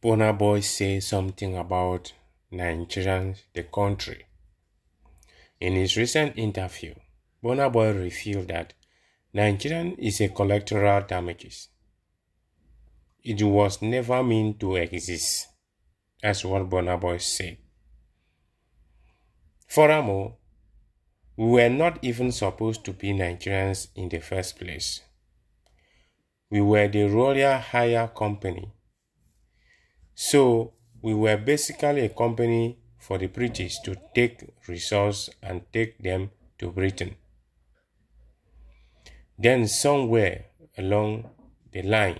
Bonaboy Boy says something about Nigerians, the country. In his recent interview, Bonaboy Boy revealed that Nigerian is a collateral damages. It was never meant to exist. That's what Bonaboy Boy said. Furthermore, we were not even supposed to be Nigerians in the first place. We were the royal hire company so we were basically a company for the British to take resources and take them to Britain. Then somewhere along the line,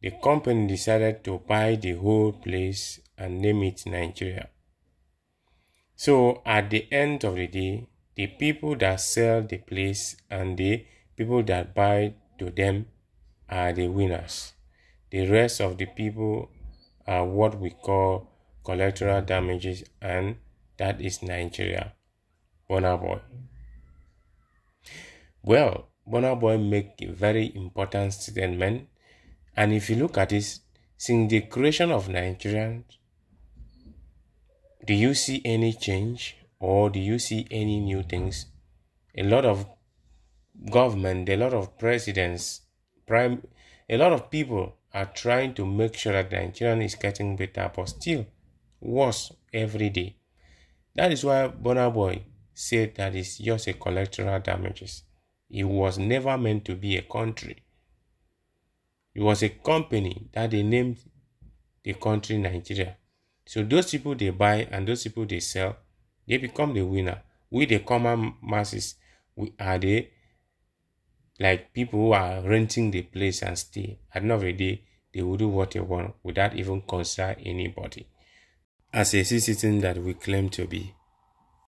the company decided to buy the whole place and name it Nigeria. So at the end of the day, the people that sell the place and the people that buy to them are the winners. The rest of the people are uh, what we call collateral damages, and that is Nigeria. Bonaboy. Well, Bonaboy make a very important statement, and if you look at this since the creation of Nigeria, do you see any change or do you see any new things? A lot of government, a lot of presidents, prime, a lot of people are trying to make sure that Nigerian is getting better, but still worse every day. That is why Bonaboy said that it's just a collateral damages. It was never meant to be a country. It was a company that they named the country Nigeria. So those people they buy and those people they sell, they become the winner. We the common masses, we are the like people who are renting the place and stay. At the end of the day, they will do what they want without even consider anybody. As a citizen that we claim to be,